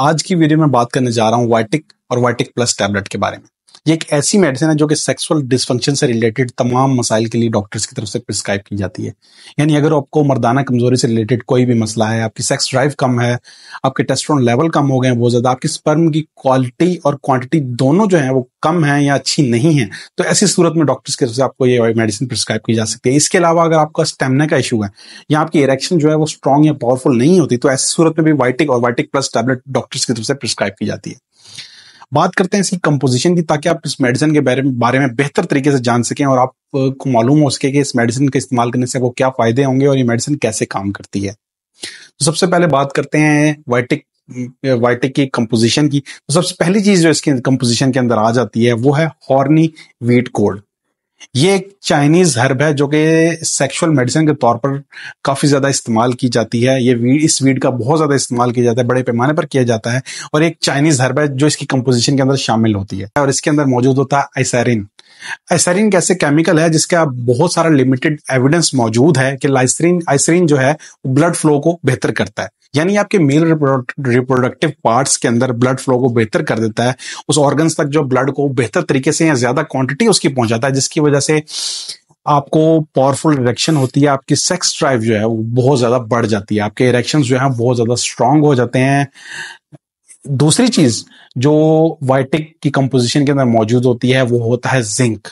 आज की वीडियो में बात करने जा रहा हूँ वाइटिक और वाइटिक प्लस टैबलेट के बारे में ये एक ऐसी मेडिसिन है जो कि सेक्सुअल डिसफंक्शन से रिलेटेड तमाम मसाइल के लिए डॉक्टर्स की तरफ से प्रिस्क्राइब की जाती है यानी अगर आपको मर्दाना कमजोरी से रिलेटेड कोई भी मसला है आपकी सेक्स ड्राइव कम है आपके टेस्टोन लेवल कम हो गए हैं बहुत ज़्यादा आपकी स्पर्म की क्वालिटी और क्वांटिटी दोनों जो है वो कम है या अच्छी नहीं है तो ऐसी सूरत में डॉक्टर्स की तरफ से आपको ये मेडिसिन प्रिस्क्राइब की जा सकती है इसके अलावा अगर आपका स्टेमिना का इशू है या आपकी इरेक्शन जो है वो स्ट्रॉन्ग या पावरफुल नहीं होती तो ऐसी सूरत में भी वाइटिक और वाइटिक प्लस टैबलेट डॉक्टर्स की तरफ से प्रिस्क्राइब की जाती है बात करते हैं इसकी कंपोजिशन की ताकि आप इस मेडिसिन के बारे में बारे में बेहतर तरीके से जान सकें और आपको मालूम हो सके कि इस मेडिसिन का इस्तेमाल करने से आपको क्या फायदे होंगे और ये मेडिसिन कैसे काम करती है तो सबसे पहले बात करते हैं वाइटिक वाइटिक की कंपोजिशन की तो सबसे पहली चीज जो इसकी कंपोजिशन के अंदर आ जाती है वो है हॉर्नी वीट कोड ये एक चाइनीज हर्ब है जो कि सेक्सुअल मेडिसिन के तौर पर काफ़ी ज़्यादा इस्तेमाल की जाती है ये वीड इस वीड का बहुत ज़्यादा इस्तेमाल किया जाता है बड़े पैमाने पर किया जाता है और एक चाइनीज हर्ब है जो इसकी कंपोजिशन के अंदर शामिल होती है और इसके अंदर मौजूद होता है आइसरिन आइसरीन कैसे केमिकल है जिसका बहुत सारा लिमिटेड एविडेंस मौजूद है कि लाइसरीन आइसरीन जो है ब्लड फ्लो को बेहतर करता है यानी आपके मेल रिप्रोडक्टिव पार्ट्स के अंदर ब्लड फ्लो को बेहतर कर देता है उस ऑर्गन्स तक जो ब्लड को बेहतर तरीके से या ज्यादा क्वांटिटी उसकी पहुंचाता है जिसकी वजह से आपको पावरफुल इरेक्शन होती है आपकी सेक्स ड्राइव जो है वो बहुत ज्यादा बढ़ जाती है आपके इरेक्शन जो है बहुत ज्यादा स्ट्रांग हो जाते हैं दूसरी चीज जो वाइटिक की कंपोजिशन के अंदर मौजूद होती है वो होता है जिंक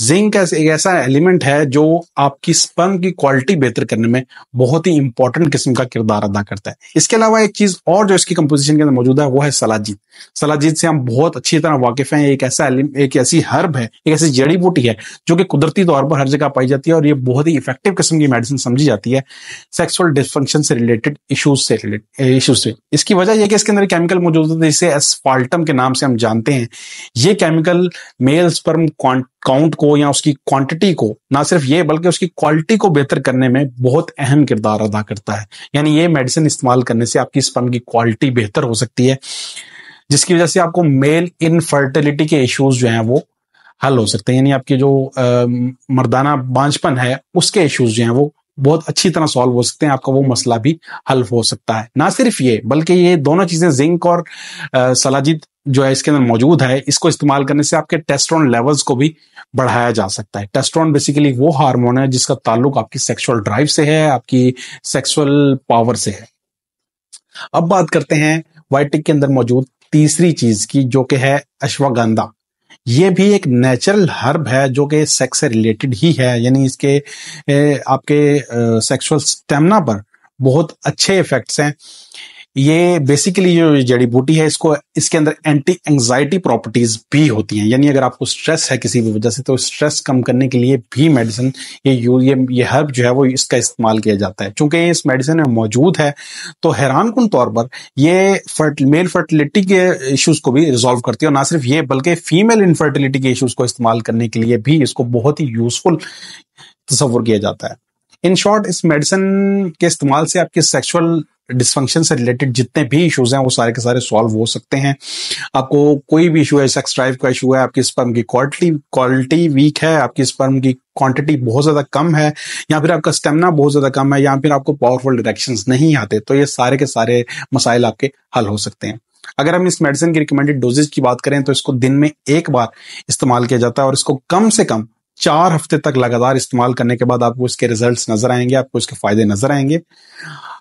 जिंक एक ऐसा एलिमेंट है जो आपकी स्पर्म की क्वालिटी बेहतर करने में बहुत ही इंपॉर्टेंट किस्म का किरदार अदा करता है इसके अलावा एक चीज और जो इसकी कंपोजिशन के अंदर मौजूद है वो है सलाजीत सलाजीत से हम बहुत अच्छी तरह वाकिफ हैं एक ऐसा एक ऐसी हर्ब है एक ऐसी जड़ी बूटी है जो कि कुदरती तौर पर हर जगह पाई जाती है और ये बहुत ही इफेक्टिव किस्म की मेडिसिन समझी जाती है सेक्सुअल डिस्फंक्शन से रिलेटेड इशूज से रिलेटेड इशूज से इसकी वजह यह कि इसके अंदर केमिकल मौजूद होते हैं जिसे एसफाल्टम के नाम से हम जानते हैं ये chemical male sperm quant count को या उसकी क्वांटिटी को ना सिर्फ ये बल्कि उसकी क्वालिटी को बेहतर करने में बहुत अहम किरदार अदा करता है यानी ये मेडिसिन इस्तेमाल करने से आपकी स्पर्म की क्वालिटी बेहतर हो सकती है जिसकी वजह से आपको मेल इनफर्टिलिटी के इश्यूज जो हैं वो हल हो सकते हैं यानी आपके जो आ, मर्दाना बांझपन है उसके इश्यूज जो हैं वो बहुत अच्छी तरह सॉल्व हो सकते हैं आपका वो मसला भी हल हो सकता है ना सिर्फ ये बल्कि ये दोनों चीजें जिंक और सलाजित जो है इसके अंदर मौजूद है इसको इस्तेमाल करने से आपके टेस्ट्रॉन लेवल्स को भी बढ़ाया जा सकता है टेस्ट्रॉन बेसिकली वो हार्मोन है जिसका ताल्लुक आपकी सेक्सुअल ड्राइव से है आपकी सेक्सुअल पावर से है अब बात करते हैं वाइटिक के अंदर मौजूद तीसरी चीज की जो कि है अश्वगंधा ये भी एक नेचुरल हर्ब है जो कि सेक्स से रिलेटेड ही है यानी इसके आपके सेक्सुअल स्टेमिना पर बहुत अच्छे इफेक्ट्स हैं ये बेसिकली जो जड़ी बूटी है इसको इसके अंदर एंटी एंजाइटी प्रॉपर्टीज भी होती हैं यानी अगर आपको स्ट्रेस है किसी भी वजह से तो स्ट्रेस कम करने के लिए भी मेडिसिन ये यू ये ये हर्ब जो है वो इसका इस्तेमाल किया जाता है चूंकि इस मेडिसिन में मौजूद है तो हैरान कन तौर पर ये फर्ट, मेल फर्टिलिटी के इशूज को भी रिजॉल्व करती है और ना सिर्फ ये बल्कि फीमेल इनफर्टिलिटी के इशूज को इस्तेमाल करने के लिए भी इसको बहुत ही यूजफुल तस्वर किया जाता है इन शॉर्ट इस मेडिसिन के इस्तेमाल से आपकी सेक्सुअल डिस्फंक्शन से रिलेटेड जितने भी इश्यूज हैं वो सारे के सारे सॉल्व हो सकते हैं आपको कोई भी इशू है सेक्स ड्राइव का इशू है आपकी स्पर्म की क्वालिटी क्वालिटी वीक है आपकी स्पर्म की क्वांटिटी बहुत ज्यादा कम है या फिर आपका स्टेमिना बहुत ज्यादा कम है या फिर आपको पावरफुल डायरेक्शन नहीं आते तो ये सारे के सारे मसाइल आपके हल हो सकते हैं अगर हम इस मेडिसिन की रिकमेंडेड डोजेज की बात करें तो इसको दिन में एक बार इस्तेमाल किया जाता है और इसको कम से कम चार हफ्ते तक लगातार इस्तेमाल करने के बाद आपको इसके रिजल्ट्स नजर आएंगे आपको इसके फायदे नजर आएंगे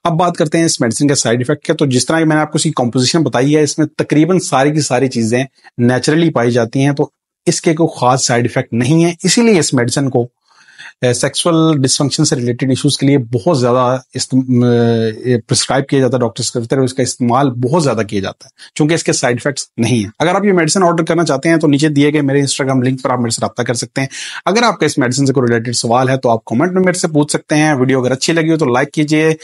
अब बात करते हैं इस मेडिसिन के साइड इफेक्ट के तो जिस तरह की मैंने आपको इसकी कॉम्पोजिशन बताई है इसमें तकरीबन सारी की सारी चीजें नेचुरली पाई जाती हैं तो इसके कोई खास साइड इफेक्ट नहीं है इसीलिए इस मेडिसिन को सेक्सुअल uh, डिसफंक्शन से रिलेटेड इश्यूज के लिए बहुत ज़्यादा प्रिस्क्राइब किया जाता है डॉक्टर्स करते और इसका इस्तेमाल बहुत ज़्यादा किया जाता है क्योंकि इसके साइड इफेक्ट्स नहीं है अगर आप ये मेडिसिन ऑर्डर करना चाहते हैं तो नीचे दिए गए मेरे इंस्टाग्राम लिंक पर आप मेरे से रब्ता कर सकते हैं अगर आपका इस मेडिसिन से कोई रिलेटेड सवाल है तो आप कॉमेंट में मेरे से पूछ सकते हैं वीडियो अगर अच्छी लगी हो तो लाइक कीजिए